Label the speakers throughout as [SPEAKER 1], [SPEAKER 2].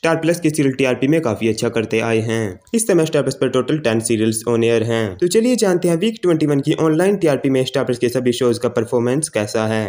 [SPEAKER 1] star Plus के serial TRP में काफी अच्छा करते आए हैं इस समय स्टार प्लस पर total ten serials on air हैं तो चलिए जानते हैं वीक 21 की ऑनलाइन टीआरपी में स्टार प्लस के सभी शोज का परफॉर्मेंस कैसा है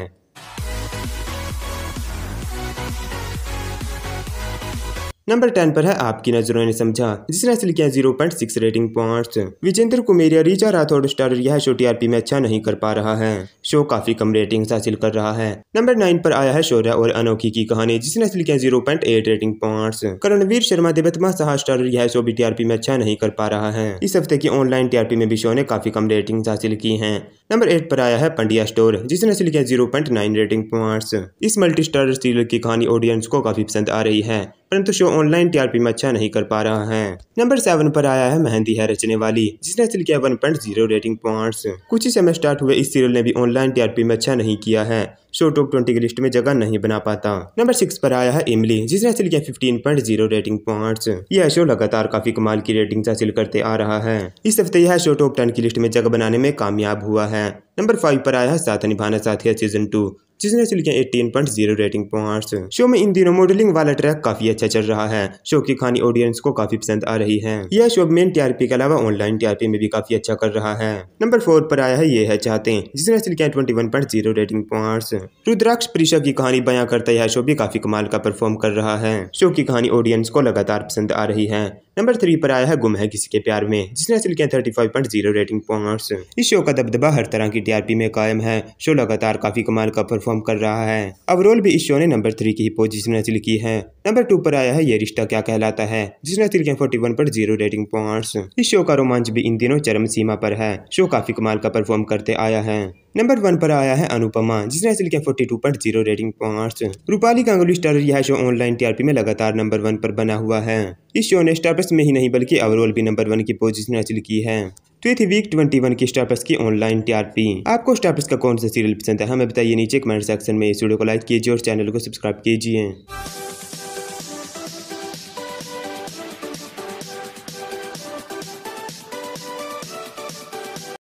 [SPEAKER 1] नंबर टेन पर है आपकी नजरों ने समझा जिसने हासिल किया zero point six rating points Vijendra Kumeria Richa Rathore star यह शो टीआरपी में अच्छा नहीं कर पा रहा है शो काफी कम रेटिंग हासिल कर रहा है नंबर नाइन पर आया है शौर्य और अनोखी की कहानी जिसने हासिल किया zero point eight rating point Karanvir Sharma Debattama Saha star यह शो भी टीआरपी में अच्छा नहीं कर पा रहा है इस हफ्ते की ऑनलाइन टीआरपी में भी शो ने काफी कम रेटिंग हासिल की है नंबर एट पर आया है पंडिया स्टोर जिसने हासिल किया zero point nine rating point इस मल्टी स्टार सीरियल की कहानी ऑडियंस को काफी पसंद आ रही है परंतु शो ऑनलाइन टीआरपी में अच्छा नहीं कर पा रहा है नंबर सेवन पर आया है मेहंदी है रचने वाली जिसने हासिल किया one point zero rating points कुछ ही समय स्टार्ट हुए इस सीरियल ने भी ऑनलाइन टीआरपी में अच्छा नहीं किया है शो टॉप ट्वेंटी की लिस्ट में जगह नहीं बना पाता नंबर सिक्स पर आया है इमली जिसने हासिल किया fifteen point zero rating points यह शो लगातार काफी कमाल की रेटिंग हासिल करते आ रहा है इस हफ्ते यह शो टॉप टेन की लिस्ट में जगह बनाने में कामयाब हुआ है नंबर फाइव पर आया है साथ निभाना साथिया सीजन टू जिसने हासिल किया eighteen point zero rating points show में इन दिनों मॉडलिंग वाला ट्रैक काफी अच्छा चल रहा है शो की खानी ऑडियंस को काफी पसंद आ रही है यह शो मेन टीआरपी के अलावा ऑनलाइन टीआरपी में भी काफी अच्छा कर रहा है नंबर फोर पर आया है ये है चाहते जिसने हासिल किया twenty one point zero rating points Rudraksh Preesha की कहानी बयां करता यह शो भी काफी कमाल का परफॉर्म कर रहा है शो की कहानी ऑडियंस को लगातार पसंद आ रही है नंबर थ्री पर आया है गुम है किसी के प्यार में जिसने हासिल किया thirty five point zero rating points इस शो का दबदबा हर तरह की टीआरपी में कायम है शो लगातार काफी कमाल का परफॉर्म कर रहा है ओवरऑल भी इस शो ने नंबर थ्री की पोजिशन हासिल की है नंबर टू पर आया है ये रिश्ता क्या कहलाता है जिसने हासिल किया forty one point zero rating points इस शो का रोमांच भी इन दिनों चरम सीमा पर है शो काफी कमाल का परफॉर्म करते आया है नंबर वन पर आया है अनुपमा जिसने हासिल किया forty two point zero rating point Rupali Ganguly star यह शो ऑनलाइन टीआरपी में लगातार नंबर वन पर बना हुआ है इस शो ने स्टार में ही नहीं बल्कि ओवरऑल भी नंबर वन की पोजीशन हासिल की है तो ये थी वीक ट्वेंटी वन की स्टार की ऑनलाइन टीआरपी आपको स्टार का कौन सा सीरियल पसंद है हमें बताइए नीचे कमेंट सेक्शन में इस वीडियो को लाइक कीजिए और चैनल को सब्सक्राइब कीजिए